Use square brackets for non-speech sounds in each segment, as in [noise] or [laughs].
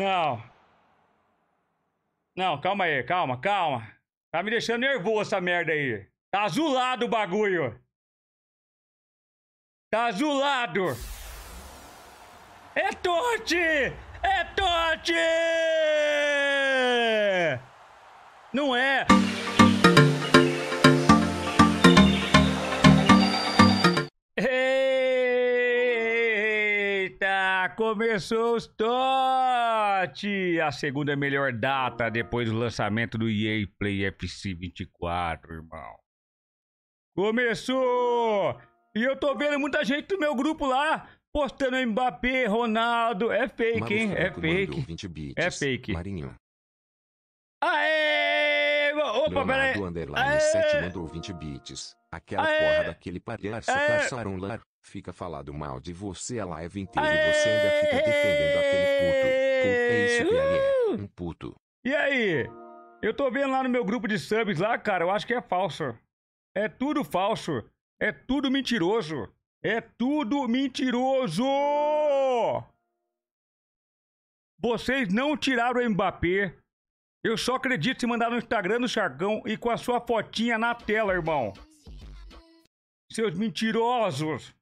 Não. Não, calma aí, calma, calma. Tá me deixando nervoso essa merda aí. Tá azulado o bagulho. Tá azulado. É Tote! É Tote! Não é. começou o TOT! A segunda melhor data depois do lançamento do EA Play FC 24, irmão. Começou! E eu tô vendo muita gente do meu grupo lá postando Mbappé, Ronaldo. É fake, hein? É fake. É fake. Marinho. Aê! Opa, peraí. Leonardo Underline 7 mandou 20 bits. Aquela porra daquele palhaço caçaram lá. Fica falado mal de você a live inteira Aê! e você ainda fica defendendo aquele puto. puto é isso que ele é, uh! um puto. E aí? Eu tô vendo lá no meu grupo de subs lá, cara, eu acho que é falso. É tudo falso. É tudo mentiroso. É tudo mentiroso! Vocês não tiraram o Mbappé. Eu só acredito se mandar no Instagram do Chagão e com a sua fotinha na tela, irmão. Seus mentirosos!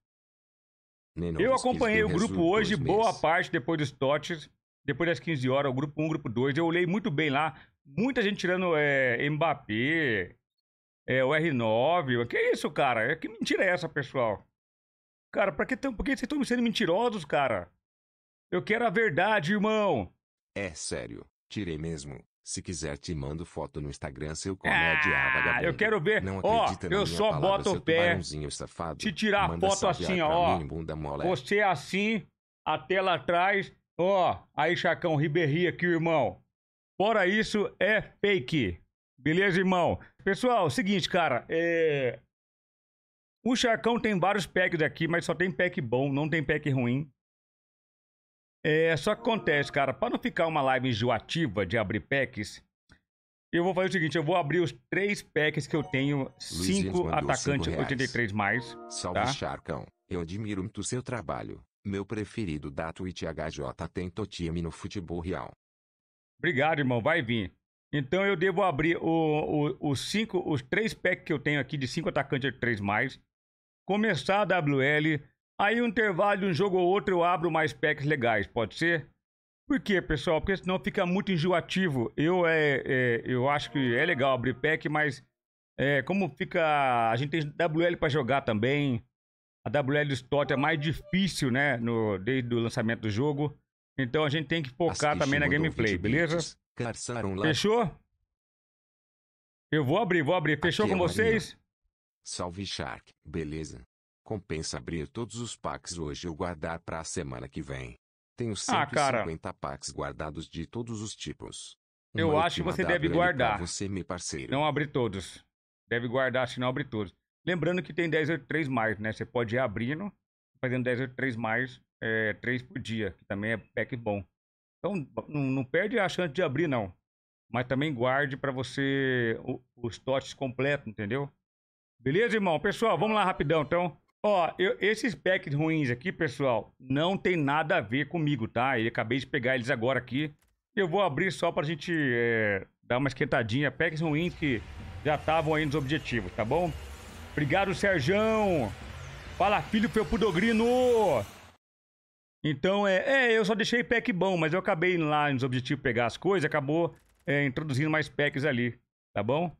Né, Eu acompanhei o grupo hoje, boa parte depois dos totes, depois das 15 horas, o grupo 1, grupo 2. Eu olhei muito bem lá, muita gente tirando é, Mbappé, é, o R9. Que isso, cara? É, que mentira é essa, pessoal? Cara, pra que tão, por que vocês estão sendo mentirosos, cara? Eu quero a verdade, irmão. É sério, tirei mesmo. Se quiser, te mando foto no Instagram, seu comédia ah, Eu quero ver. Não acredita oh, na eu só palavra, boto o pé. Safado, te tirar a foto assim, ó. Mim, bunda mole. Você é assim, a tela atrás. Ó, aí, Chacão Ribeirinho aqui, irmão. Fora isso, é fake. Beleza, irmão? Pessoal, é seguinte, cara. É... O Chacão tem vários packs aqui, mas só tem pack bom, não tem pack ruim. É, só que acontece, cara, para não ficar uma live enjoativa de abrir packs, eu vou fazer o seguinte, eu vou abrir os três packs que eu tenho, cinco atacantes 83 mais. Salve tá? Charcão, eu admiro muito o seu trabalho. Meu preferido da Twitch é HJ tem time no futebol real. Obrigado, irmão, vai vir. Então eu devo abrir o, o, os cinco, os três packs que eu tenho aqui de cinco atacantes três mais, começar a WL, Aí, um intervalo de um jogo ou outro, eu abro mais packs legais, pode ser? Por quê, pessoal? Porque senão fica muito enjoativo. Eu, é, é eu acho que é legal abrir pack, mas é, como fica. A gente tem WL para jogar também. A WL Stott é mais difícil, né? No, desde o lançamento do jogo. Então a gente tem que focar também na gameplay, beleza? Fechou? Eu vou abrir, vou abrir. Fechou Aqui com é vocês? Salve Shark, beleza? Compensa abrir todos os packs hoje ou guardar para a semana que vem. Tenho 150 ah, packs guardados de todos os tipos. Uma eu acho que você deve guardar. Você, me parceiro. Não abre todos. Deve guardar, senão abre todos. Lembrando que tem 1083 mais, né? Você pode ir abrindo, fazendo 1083 mais, é, 3 por dia, que também é pack bom. Então, não, não perde a chance de abrir, não. Mas também guarde para você os totes completos, entendeu? Beleza, irmão? Pessoal, vamos lá rapidão, então. Ó, eu, esses packs ruins aqui, pessoal, não tem nada a ver comigo, tá? Eu acabei de pegar eles agora aqui. Eu vou abrir só pra gente é, dar uma esquentadinha. Packs ruins que já estavam aí nos objetivos, tá bom? Obrigado, Serjão! Fala, filho Pudogrino! Então, é, é, eu só deixei pack bom, mas eu acabei lá nos objetivos pegar as coisas, acabou é, introduzindo mais packs ali, tá bom?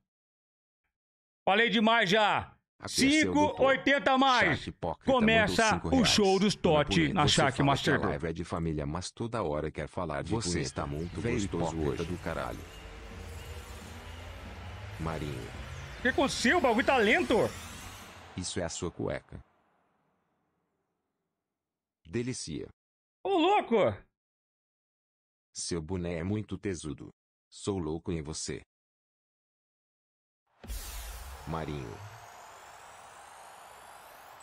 Falei demais já! 5,80 a mais. Começa o show dos Totti na Shark Master Pro. é de família, mas toda hora quer falar de você. Punheta. está muito Vem gostoso hoje. do caralho. Marinho. O que aconteceu? O bagulho tá lento. Isso é a sua cueca. Delícia. Ô, louco! Seu boné é muito tesudo. Sou louco em você. Marinho.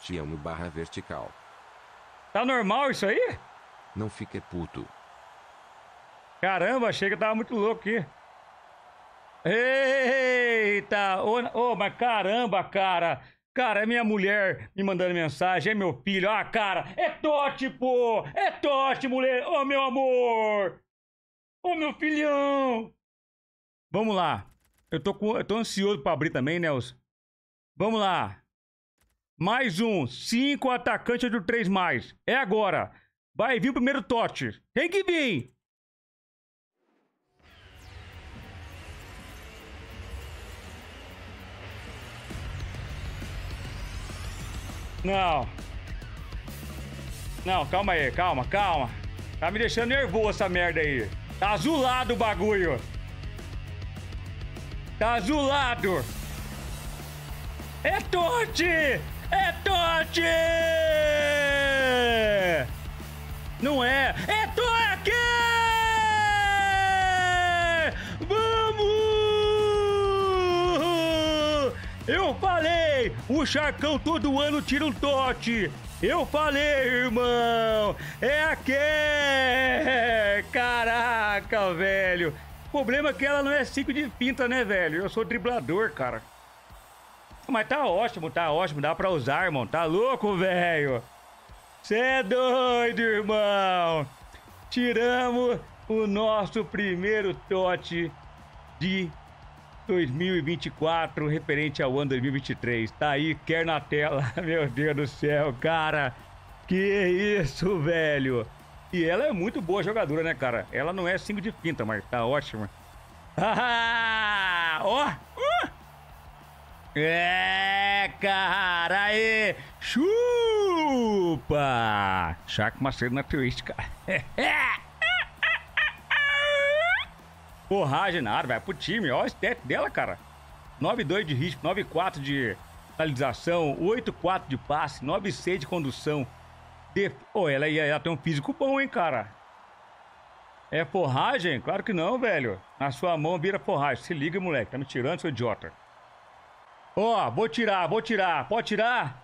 Tião barra vertical. Tá normal isso aí? Não fique puto. Caramba, achei que tava muito louco aqui. Eita! Ô, oh, oh, mas caramba, cara! Cara, é minha mulher me mandando mensagem, é meu filho. Ah, cara, é tote, pô! É tote, mulher! Ô, oh, meu amor! Ô, oh, meu filhão! Vamos lá. Eu tô, com, eu tô ansioso pra abrir também, Nelson. Né, Vamos lá. Mais um. Cinco atacantes do três mais. É agora. Vai vir o primeiro tote. Tem que vir. Não. Não, calma aí, calma, calma. Tá me deixando nervoso essa merda aí. Tá azulado o bagulho. Tá azulado. É torte! É Totti! Não é, é Toque! Vamos! Eu falei, o Chacão todo ano tira um Totti. Eu falei, irmão! É aquele! Caraca, velho! O problema é que ela não é cinco de pinta, né, velho? Eu sou driblador, cara. Mas tá ótimo, tá ótimo. Dá pra usar, irmão. Tá louco, velho? Cê é doido, irmão. Tiramos o nosso primeiro tote de 2024 referente ao ano 2023. Tá aí, quer na tela. [laughs] Meu Deus do céu, cara. Que isso, velho. E ela é muito boa jogadora, né, cara? Ela não é 5 de pinta, mas tá ótima. Ah! [laughs] Ó! Oh! Uh! É, cara, aí, chupa! Chaco Macedo na turística. Porragem na área, vai pro time, olha o stat dela, cara. 9-2 de risco, 9-4 de finalização, 8-4 de passe, 9-6 de condução. De... Oh, ela, ela tem um físico bom, hein, cara? É forragem? Claro que não, velho. Na sua mão vira forragem. Se liga, moleque. Tá me tirando, seu idiota. Ó, oh, vou tirar, vou tirar. Pode tirar?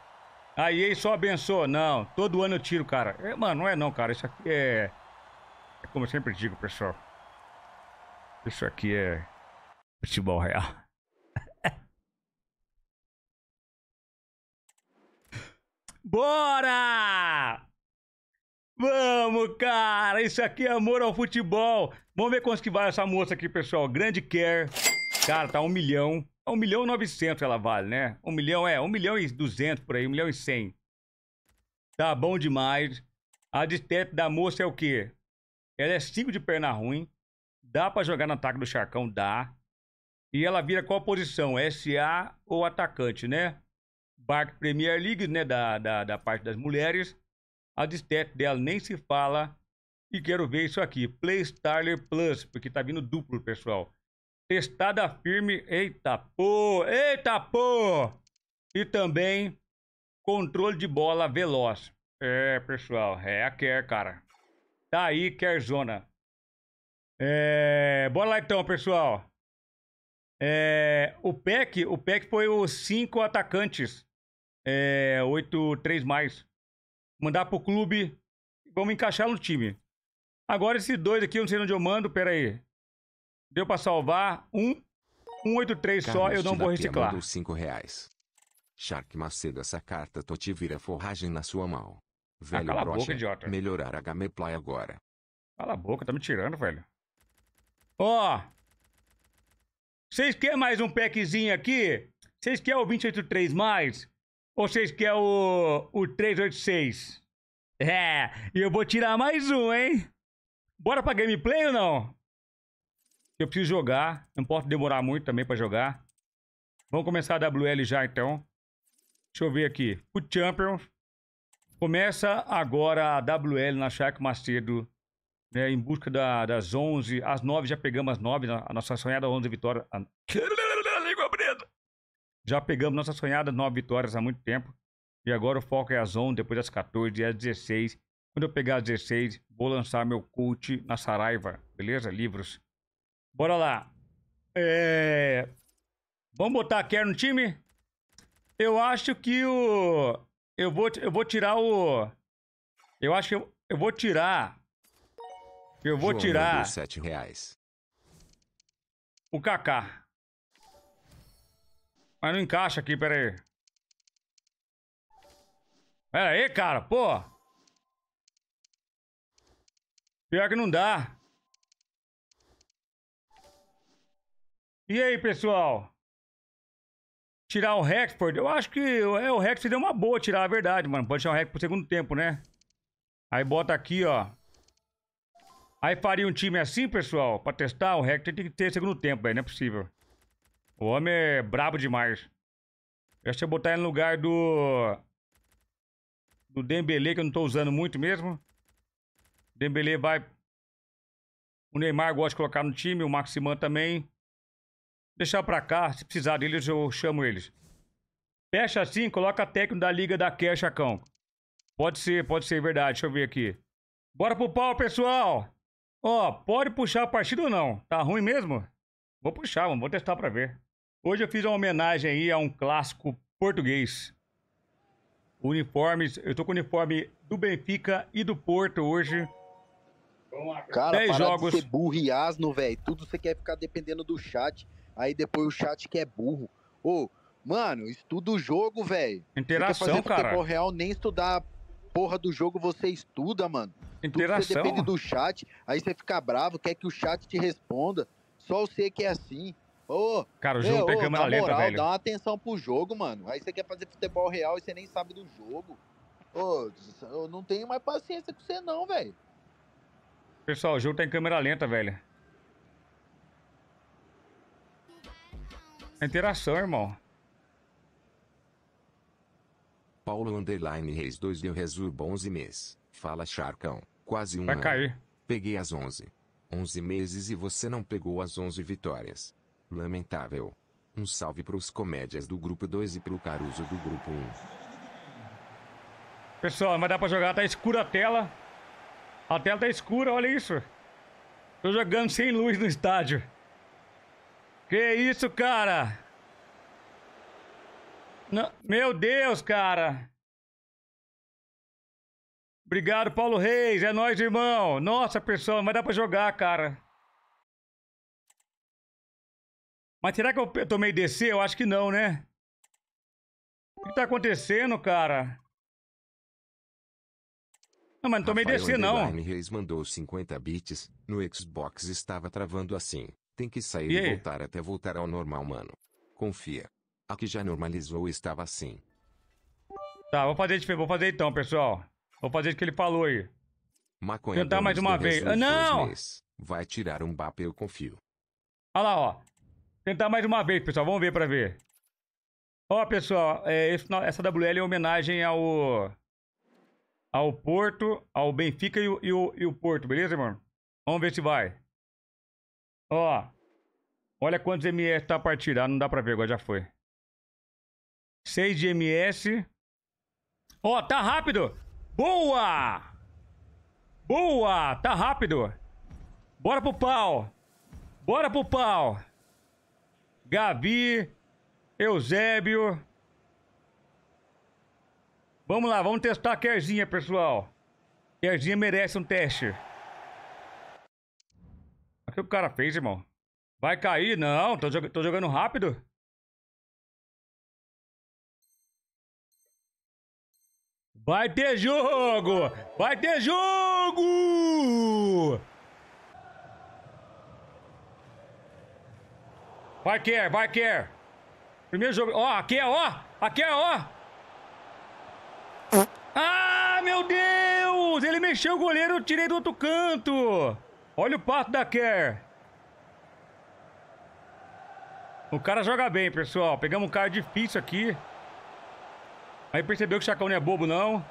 Aí ele só abençoa. Não, todo ano eu tiro, cara. É, mano, não é não, cara. Isso aqui é... É como eu sempre digo, pessoal. Isso aqui é... Futebol real. [laughs] Bora! Vamos, cara! Isso aqui é amor ao futebol. Vamos ver quanto que vai essa moça aqui, pessoal. Grande Care. Cara, tá um milhão. 1 milhão e 900 ela vale, né? 1 milhão, é, 1 milhão e 200 por aí, 1 milhão e 100. Tá bom demais. A distete da moça é o quê? Ela é 5 de perna ruim. Dá pra jogar no ataque do Charcão? Dá. E ela vira qual posição? SA ou atacante, né? Bart Premier League, né? Da, da, da parte das mulheres. A distete dela nem se fala. E quero ver isso aqui. Play Plus, porque tá vindo duplo, pessoal testada firme, eita pô, eita pô! E também controle de bola veloz. É, pessoal, é a quer, cara. Tá aí, quer zona. É, bora lá então, pessoal. É, o PEC, o PEC foi os cinco atacantes. É, oito, três mais. Mandar pro clube. Vamos encaixar no time. Agora esses dois aqui, eu não sei onde eu mando, pera aí. Deu para salvar um 183 Carlos só, eu não vou reciclar. Mandou cinco reais. Shark Macedo, essa carta Toti vira forragem na sua mão. Ah, velho ah, cala brocha, a boca, idiota. melhorar a gameplay agora. Cala a boca, tá me tirando, velho. Ó. Oh, vocês querem mais um packzinho aqui? Vocês querem o 283 mais? Ou vocês querem o, o 386? É, e eu vou tirar mais um, hein? Bora pra gameplay ou não? Eu preciso jogar. Não posso demorar muito também pra jogar. Vamos começar a WL já, então. Deixa eu ver aqui. O Champion. Começa agora a WL na Chaco Macedo. Né, em busca da, das 11, às 9 já pegamos as 9, a nossa sonhada 11 vitórias. A... [laughs] Língua preta! Já pegamos nossa sonhada 9 vitórias há muito tempo. E agora o foco é as 11, depois às 14 e às 16. Quando eu pegar as 16, vou lançar meu cult na Saraiva, beleza? Livros. Bora lá. É... Vamos botar a Kerr no time? Eu acho que o... Eu vou, eu vou tirar o... Eu acho que eu, eu vou tirar... Eu vou tirar... Sete reais. O Kaká. Mas não encaixa aqui, peraí. aí. Pera aí, cara, pô. Pior que não dá. E aí, pessoal? Tirar o Rexford? Eu acho que é, o Rexford deu uma boa tirar, a verdade, mano. Pode tirar o Rexford pro segundo tempo, né? Aí bota aqui, ó. Aí faria um time assim, pessoal, pra testar. O Rexford tem que ter segundo tempo, velho. Não é possível. O homem é brabo demais. Deixa eu botar ele no lugar do... Do Dembele, que eu não tô usando muito mesmo. Dembele vai... O Neymar gosta de colocar no time, o Maximan também deixar para cá, se precisar deles, eu chamo eles. Fecha assim, coloca técnico da Liga da Cash, Cão. Pode ser, pode ser verdade. Deixa eu ver aqui. Bora pro pau, pessoal! Ó, pode puxar a partida ou não? Tá ruim mesmo? Vou puxar, vou testar pra ver. Hoje eu fiz uma homenagem aí a um clássico português. Uniformes, eu tô com o uniforme do Benfica e do Porto hoje. Cara, 10 jogos. de ser burro e asno, velho. Tudo você quer ficar dependendo do chat. Aí depois o chat que é burro. Ô, mano, estuda o jogo, velho. Interação, fazer cara. Futebol real, nem estudar a porra do jogo você estuda, mano. Interação. você depende do chat. Aí você fica bravo, quer que o chat te responda. Só você que é assim. Ô, cara, o jogo é, tem ô, câmera lenta, velho. Dá uma atenção pro jogo, mano. Aí você quer fazer futebol real e você nem sabe do jogo. Ô, eu não tenho mais paciência com você não, velho. Pessoal, o jogo tem câmera lenta, velho. A interação, irmão. Paulo Underline Reis 2 deu resurbo 11 meses. Fala, Charcão. Quase um Vai ano. cair. Peguei as 11. 11 meses e você não pegou as 11 vitórias. Lamentável. Um salve pros comédias do grupo 2 e pro Caruso do grupo 1. Pessoal, mas dá pra jogar, tá escura a tela. A tela tá escura, olha isso. Tô jogando sem luz no estádio. Que isso, cara? Não, meu Deus, cara. Obrigado, Paulo Reis. É nós, irmão. Nossa, pessoal, mas dá pra jogar, cara. Mas será que eu tomei DC? Eu acho que não, né? O que tá acontecendo, cara? Não, mas não tomei Rafael DC, não. Reis mandou 50 bits. No Xbox estava travando assim. Tem que sair e, e voltar até voltar ao normal, mano. Confia. Aqui já normalizou estava assim. Tá, vou fazer, vou fazer então, pessoal. Vou fazer o que ele falou aí. Maconha Tentar mais uma vez. Ah, não! Vai tirar um bapa, eu confio. Olha lá, ó. Tentar mais uma vez, pessoal. Vamos ver pra ver. Ó, pessoal. É, esse, essa WL é homenagem ao... Ao Porto, ao Benfica e, o, e o, e o Porto, beleza, irmão? Vamos ver se vai. Ó. Olha quantos ms tá a partir. Ah, não dá pra ver, agora já foi. 6 de ms. Ó, tá rápido. Boa! Boa! Tá rápido. Bora pro pau. Bora pro pau. Gabi, Eusébio. Vamos lá, vamos testar a Kerzinha, pessoal. Kerzinha merece um teste. O que o cara fez, irmão? Vai cair? Não, tô, jog tô jogando rápido. Vai ter jogo! Vai ter jogo! Vai quer, é, vai quer. É. Primeiro jogo. Ó, aqui é ó! Aqui é ó! Ah, meu Deus! Ele mexeu o goleiro, eu tirei do outro canto! Olha o pato da Kerr. O cara joga bem, pessoal. Pegamos um cara difícil aqui. Aí percebeu que o Chacão não é bobo, não.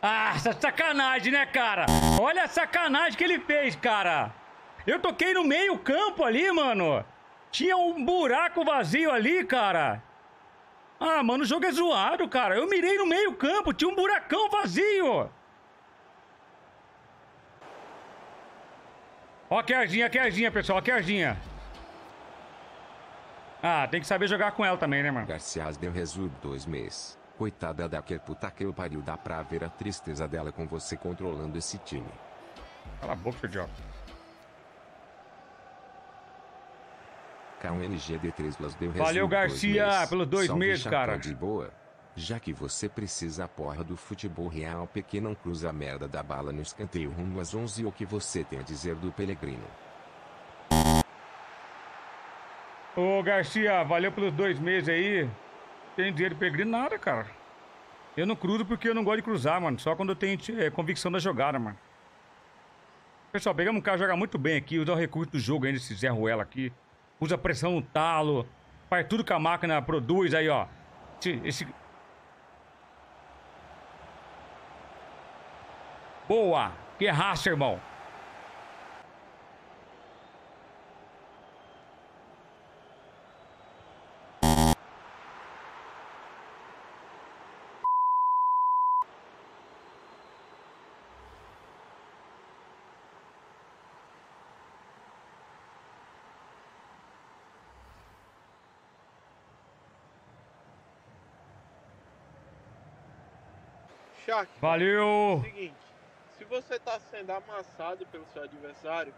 Ah, essa sacanagem, né, cara? Olha a sacanagem que ele fez, cara. Eu toquei no meio campo ali, mano. Tinha um buraco vazio ali, cara. Ah, mano, o jogo é zoado, cara. Eu mirei no meio campo, tinha um buracão vazio. Ó a Kerzinha, a Kerzinha, pessoal, a Kerzinha. Ah, tem que saber jogar com ela também, né, mano? Garcias deu resumo dois meses. Coitada da que puta que eu pariu, dá pra ver a tristeza dela com você controlando esse time. Cala a boca, idiota. K1 LGD3 Las deu Valeu, Garcia, dois pelos dois meses, cara. de boa. Já que você precisa a porra do futebol real, porque não cruza a merda da bala no escanteio rumo às 11, o que você tem a dizer do Pelegrino? Ô, Garcia, valeu pelos dois meses aí. Tem dinheiro do Pelegrino? Nada, cara. Eu não cruzo porque eu não gosto de cruzar, mano. Só quando eu tenho é, convicção da jogada, mano. Pessoal, pegamos um cara jogar muito bem aqui, usar o recurso do jogo ainda, esse Zé Ruela aqui usa pressão no talo, faz tudo que a máquina produz aí, ó. Esse, esse... Boa! Que raça, irmão! Shark. Valeu! É seguinte, se você tá sendo amassado pelo seu adversário,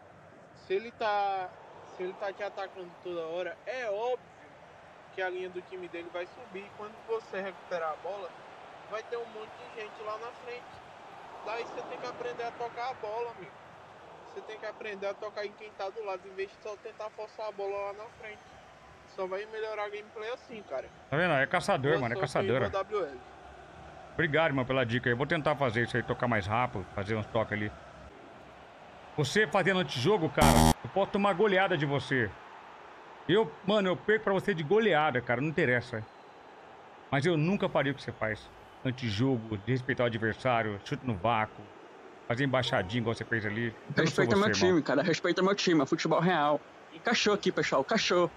se ele tá. Se ele tá te atacando toda hora, é óbvio que a linha do time dele vai subir. Quando você recuperar a bola, vai ter um monte de gente lá na frente. Daí você tem que aprender a tocar a bola, amigo. Você tem que aprender a tocar em quem tá do lado, em vez de só tentar forçar a bola lá na frente. Só vai melhorar a gameplay assim, cara. Tá vendo? É caçador, Eu mano. É caçadora. Obrigado, irmão, pela dica. Eu vou tentar fazer isso aí, tocar mais rápido, fazer uns toques ali. Você fazendo antijogo, cara, eu posso tomar goleada de você. Eu, mano, eu perco pra você de goleada, cara, não interessa. Mas eu nunca faria o que você faz. Antijogo, desrespeitar o adversário, chute no vácuo, fazer embaixadinha igual você fez ali. Respeita meu irmão. time, cara, respeita meu time, é futebol real. E cachorro aqui, pessoal, cachorro.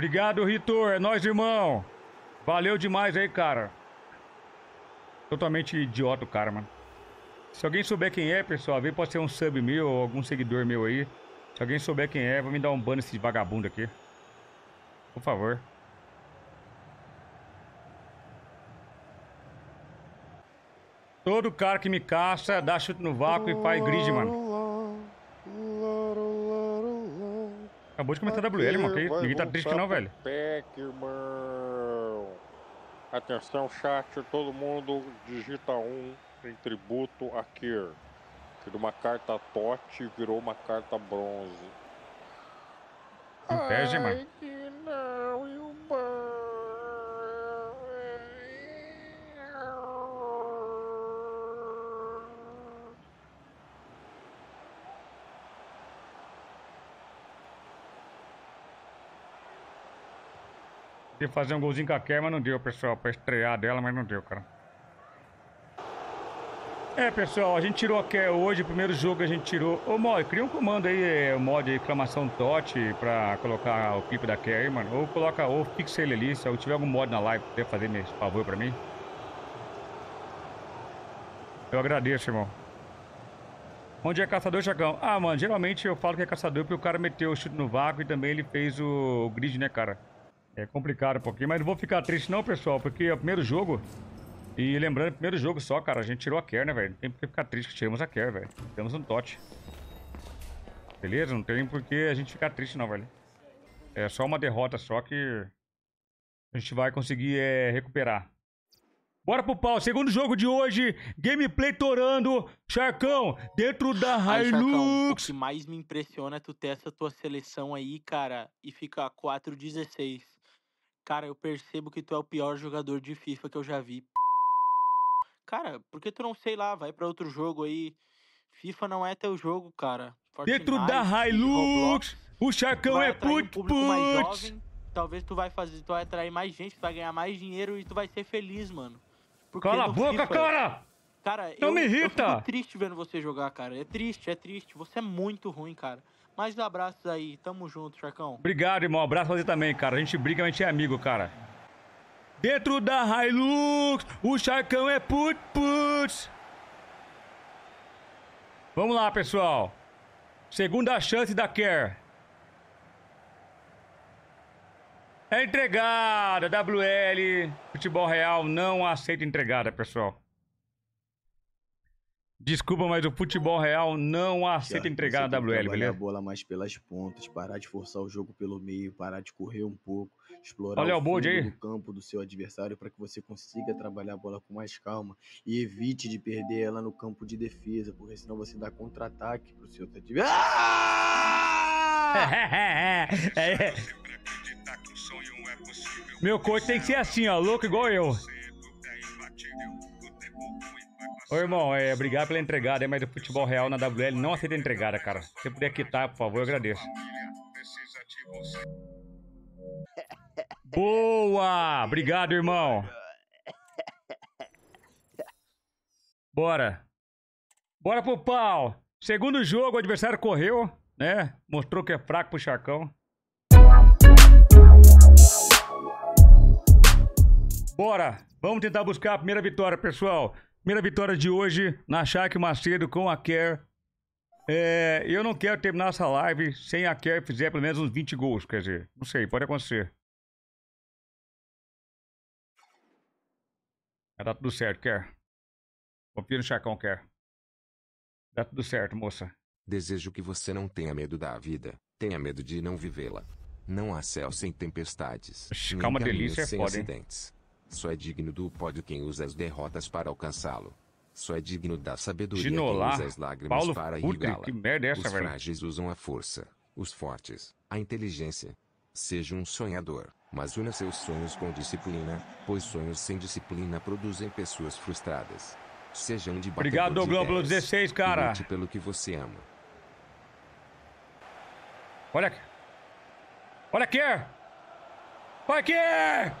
Obrigado, Ritor. É nóis, irmão. Valeu demais aí, cara. Totalmente idiota o cara, mano. Se alguém souber quem é, pessoal, vê pode ser um sub meu ou algum seguidor meu aí. Se alguém souber quem é, vai me dar um ban nesse vagabundo aqui. Por favor. Todo cara que me caça dá chute no vácuo e faz grid, mano. Acabou de começar a WL, mano. Que, ninguém tá triste não, velho. Pack, irmão. Atenção, chat, todo mundo digita um em tributo a Kier. Que de uma carta Tote virou uma carta bronze. Inveja, mano. Ia fazer um golzinho com a Kerr, mas não deu, pessoal, pra estrear dela, mas não deu, cara. É, pessoal, a gente tirou a Kerr hoje, primeiro jogo a gente tirou. Ô, Mod, cria um comando aí, é, o mod aí, exclamação TOT, pra colocar o clipe da Kerr aí, mano. Ou coloca, ou fixa ele ali, se eu tiver algum mod na live, puder fazer esse favor pra mim. Eu agradeço, irmão. Onde é caçador, Chacão? Ah, mano, geralmente eu falo que é caçador porque o cara meteu o chute no vácuo e também ele fez o, o grid, né, cara? É complicado um pouquinho, mas não vou ficar triste não, pessoal, porque é o primeiro jogo. E lembrando, é o primeiro jogo só, cara. A gente tirou a Care, né, velho? Não tem por que ficar triste que tiramos a Care, velho. Temos um Tote. Beleza? Não tem por que a gente ficar triste não, velho. É só uma derrota só que a gente vai conseguir é, recuperar. Bora pro pau, segundo jogo de hoje, gameplay torando, Charcão, dentro da Hilux. o que mais me impressiona é tu ter essa tua seleção aí, cara, e ficar 4-16. Cara, eu percebo que tu é o pior jogador de FIFA que eu já vi. Cara, por que tu não, sei lá, vai para outro jogo aí? FIFA não é teu jogo, cara. Fortnite, Dentro da Hilux, o Chacão é put put. Jovem, talvez tu vai fazer, tu vai atrair mais gente, tu vai ganhar mais dinheiro e tu vai ser feliz, mano. Porque Cala a boca, FIFA, cara! Cara, não eu, me irrita. eu fico triste vendo você jogar, cara. É triste, é triste. Você é muito ruim, cara. Mais um abraços aí. Tamo junto, Chacão. Obrigado, irmão. Abraço pra você também, cara. A gente briga, a gente é amigo, cara. Dentro da Hilux, o Chacão é put put. Vamos lá, pessoal. Segunda chance da Care. É entregada, WL. Futebol Real não aceita entregada, pessoal. Desculpa, mas o futebol real não aceita Já, entregar na WL, beleza? Né? a bola mais pelas pontas, parar de forçar o jogo pelo meio, parar de correr um pouco, explorar Olha o, fundo aí. do campo do seu adversário para que você consiga trabalhar a bola com mais calma e evite de perder ela no campo de defesa, porque senão você dá contra-ataque pro seu adversário. Ah! [laughs] é, Meu coach tem que ser assim, ó, louco igual eu. Ô, irmão, é, obrigado pela entregada, mas o futebol real na WL não aceita entregada, cara. Se você puder quitar, por favor, eu agradeço. Boa! Obrigado, irmão. Bora. Bora pro pau. Segundo jogo, o adversário correu, né? Mostrou que é fraco pro Chacão. Bora. Vamos tentar buscar a primeira vitória, pessoal. Primeira vitória de hoje na Chaque Macedo com a Care. É, eu não quero terminar essa live sem a Care fizer pelo menos uns 20 gols. Quer dizer, não sei, pode acontecer. Vai dar tá tudo certo, Care. Confia no Chacão, Care. Dá tá tudo certo, moça. Desejo que você não tenha medo da vida. Tenha medo de não vivê-la. Não há céu sem tempestades. Calma, delícia é foda, acidentes. Hein? Só é digno do pódio quem usa as derrotas para alcançá-lo. Só é digno da sabedoria Ginolar, quem usa as lágrimas Paulo para irrigá-la. Que merda é essa, Os velho? frágeis usam a força, os fortes, a inteligência. Seja um sonhador, mas una seus sonhos com disciplina, pois sonhos sem disciplina produzem pessoas frustradas. Seja um de Obrigado, Globo 16, cara. Lute pelo que você ama. Olha aqui. Olha aqui! Olha aqui!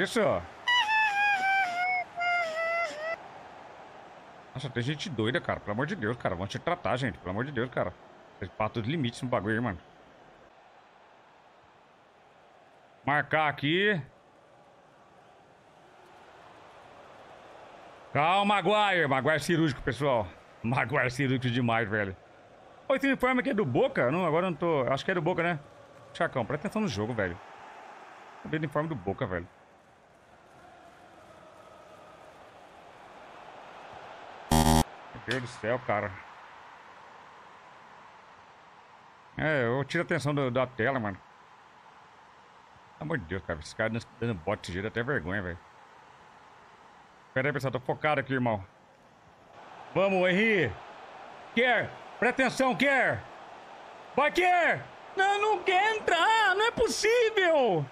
isso? Nossa, tem gente doida, cara. Pelo amor de Deus, cara. Vão te tratar, gente. Pelo amor de Deus, cara. Vocês patam os limites no bagulho aí, mano. Marcar aqui. Calma, Maguire. Maguire cirúrgico, pessoal. [laughs] Maguire cirúrgico demais, velho. Ô, esse uniforme aqui é do Boca? Não, agora não tô... Acho que é do Boca, né? Chacão, presta atenção no jogo, velho. Cadê o uniforme do Boca, velho? Deus do céu, cara. É, eu tiro a atenção do, da tela, mano. Pelo amor de Deus, cara. Esse cara dando bote de jeito é até vergonha, velho. Pera aí, pessoal. Tô focado aqui, irmão. Vamos, Henri. Quer. Presta atenção, quer. Vai, quer. Não, não quer entrar. Não é possível.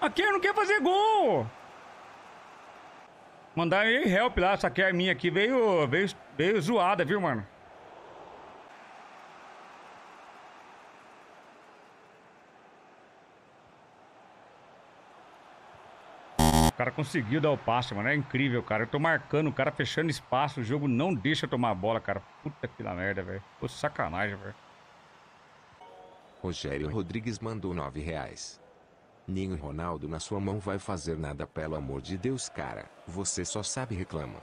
Aqui eu não quer fazer gol. Mandaram aí help lá, essa que é a minha aqui. Veio, veio, veio zoada, viu, mano? O cara conseguiu dar o passe, mano. É incrível, cara. Eu tô marcando, o cara fechando espaço. O jogo não deixa eu tomar a bola, cara. Puta que da merda, velho. Pô, sacanagem, velho. Rogério Rodrigues mandou nove reais. Nem o Ronaldo na sua mão vai fazer nada pelo amor de Deus, cara. Você só sabe reclama.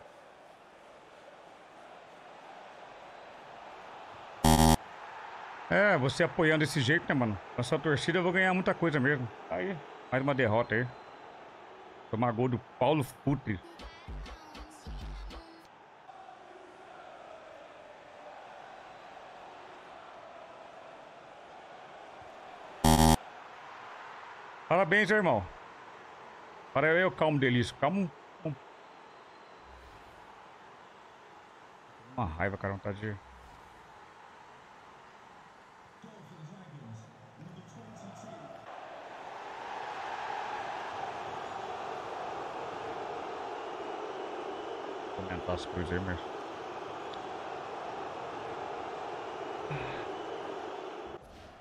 É, você apoiando desse jeito, né, mano? Nossa torcida eu vou ganhar muita coisa mesmo. Aí, mais uma derrota aí. Tomar gol do Paulo Futre. Parabéns, irmão. Para eu, calmo delícia. Calmo. Uma raiva, cara, vontade de. Comentar as coisas aí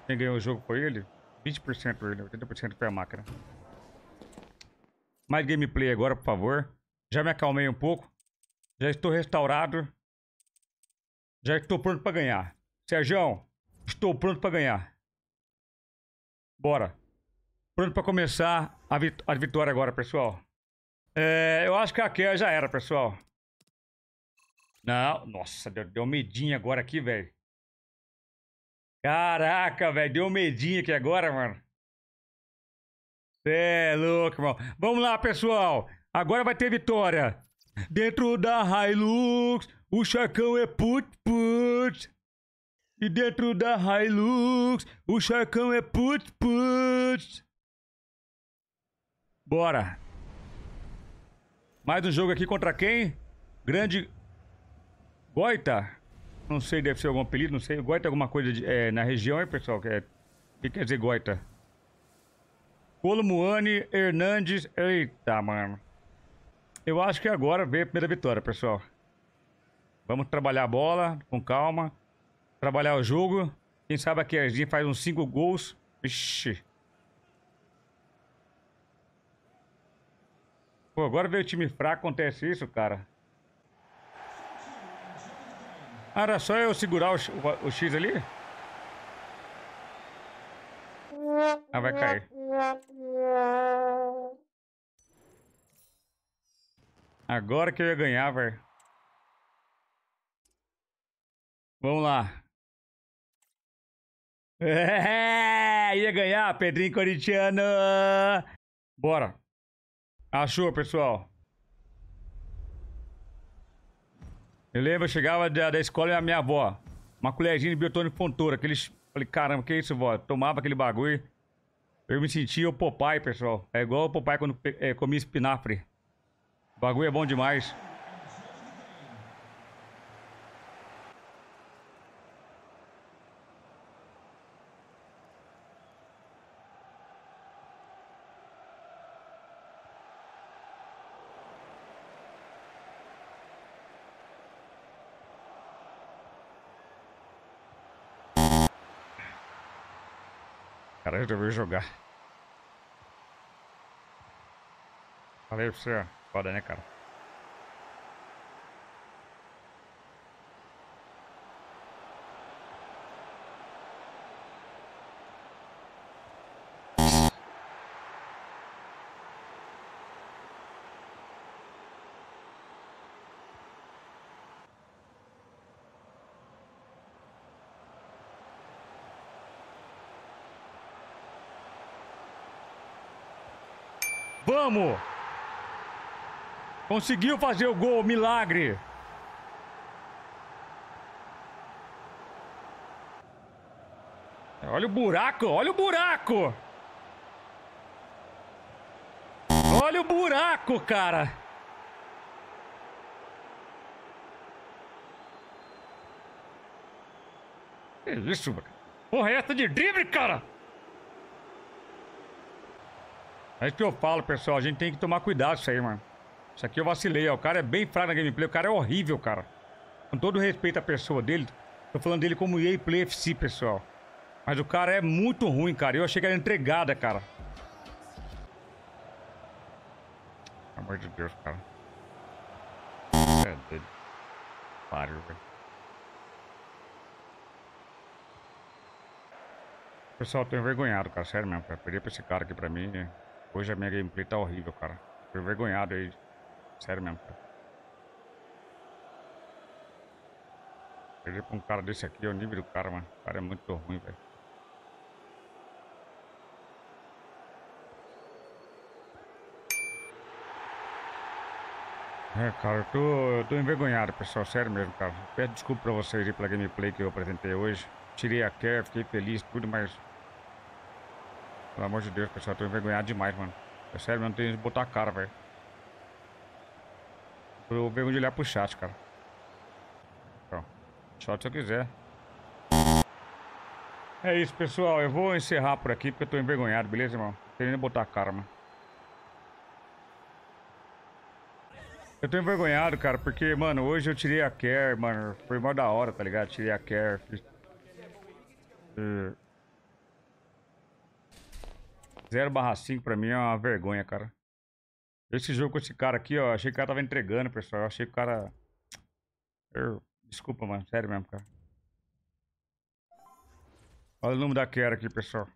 Quem ganhou o jogo foi ele? 20% ele, 80% foi a máquina. Mais gameplay agora, por favor. Já me acalmei um pouco. Já estou restaurado. Já estou pronto para ganhar. Sergião, estou pronto para ganhar. Bora. Pronto para começar a, vit a, vitória agora, pessoal. É, eu acho que a Kerr já era, pessoal. Não, nossa, deu, deu medinho agora aqui, velho. Caraca, velho, deu um medinho aqui agora, mano. Cê é louco, irmão. Vamos lá, pessoal. Agora vai ter vitória. Dentro da Hilux, o Charcão é put put. E dentro da Hilux, o Charcão é put put. Bora. Mais um jogo aqui contra quem? Grande Goita. Não sei, deve ser algum apelido, não sei. Goita é alguma coisa de, é, na região, é, pessoal? O é, que quer dizer Goita? Colomuane Hernandes. Eita, mano. Eu acho que é agora veio a primeira vitória, pessoal. Vamos trabalhar a bola com calma. Trabalhar o jogo. Quem sabe aqui a gente faz uns 5 gols. Ixi. Pô, agora veio o time fraco, acontece isso, cara. Ah, era só eu segurar o, o, o X ali? Ah, vai cair. Agora que eu ia ganhar, velho. Vamos lá. [laughs] É, ia ganhar, Pedrinho Corintiano. Bora. Achou, pessoal. Eu lembro, eu chegava da, da escola e a minha avó, uma colherzinha de biotônico pontura, aqueles. Falei, caramba, que isso, vó? Tomava aquele bagulho. Eu me sentia o Popeye, pessoal. É igual o Popeye quando é, comia espinafre. O bagulho é bom demais. cara resolveu jogar. Falei pra você, ó. Foda, né, cara? vamos! Conseguiu fazer o gol, milagre. Olha o buraco, olha o buraco. Olha o buraco, cara. Que isso, cara. Porra, é essa de drible, cara? É isso que eu falo, pessoal. A gente tem que tomar cuidado isso aí, mano. Isso aqui eu vacilei, ó. O cara é bem fraco na gameplay. O cara é horrível, cara. Com todo respeito à pessoa dele, tô falando dele como EA Play FC, pessoal. Mas o cara é muito ruim, cara. Eu achei que era entregada, cara. Pelo amor de Deus, cara. É dele. Pariu, velho. Pessoal, tô envergonhado, cara. Sério mesmo, cara. Perdi pra esse cara aqui pra mim. Né? Hoje a minha gameplay tá horrível, cara. Tô envergonhado aí. Sério mesmo, cara. Perder pra um cara desse aqui é o nível do cara, mano. O cara é muito ruim, velho. É, cara, eu tô, eu tô envergonhado, pessoal, sério mesmo, cara. Peço desculpa pra vocês aí pela gameplay que eu apresentei hoje. Tirei a quer, fiquei feliz, tudo, mas pelo amor de Deus, pessoal, eu tô envergonhado demais, mano. É sério, não tenho de botar a cara, velho. Eu venho onde olhar pro chat, cara. Pronto. chat se eu quiser. É isso, pessoal. Eu vou encerrar por aqui porque eu tô envergonhado, beleza, irmão? Querendo botar a cara, mano. Eu tô envergonhado, cara, porque, mano, hoje eu tirei a care, mano. Foi mó da hora, tá ligado? Tirei a care. Fiz... Uh... 0/5 pra mim é uma vergonha, cara. Esse jogo com esse cara aqui, ó, achei que o cara tava entregando, pessoal. Eu achei que o cara... [tsk] Eu... Desculpa, mano. Sério mesmo, cara. Olha o nome da Kera aqui, pessoal.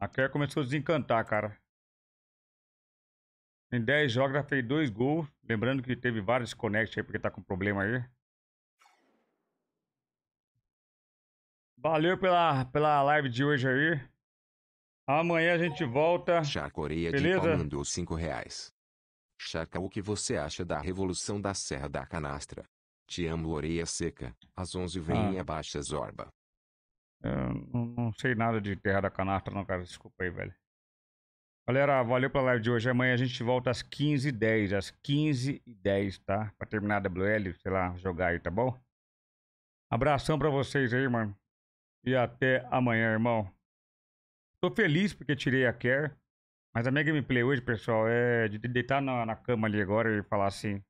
A Kera começou a desencantar, cara. Em 10 jogos já fez 2 gols. Lembrando que teve vários desconects aí, porque tá com problema aí. Valeu pela, pela live de hoje aí. Amanhã a gente volta. Chacoreia Beleza? de pau 5 reais. Chaca, o que você acha da revolução da Serra da Canastra? Te amo, Oreia seca. Às 11 vem ah. abaixa Zorba. É, não, não, sei nada de Terra da Canastra, não, cara. Desculpa aí, velho. Galera, valeu pela live de hoje. Amanhã a gente volta às 15h10. Às 15h10, tá? Pra terminar a WL, sei lá, jogar aí, tá bom? Abração pra vocês aí, mano. E até amanhã, irmão. Tô feliz porque tirei a Care. Mas a minha gameplay hoje, pessoal, é de deitar na, na cama ali agora e falar assim: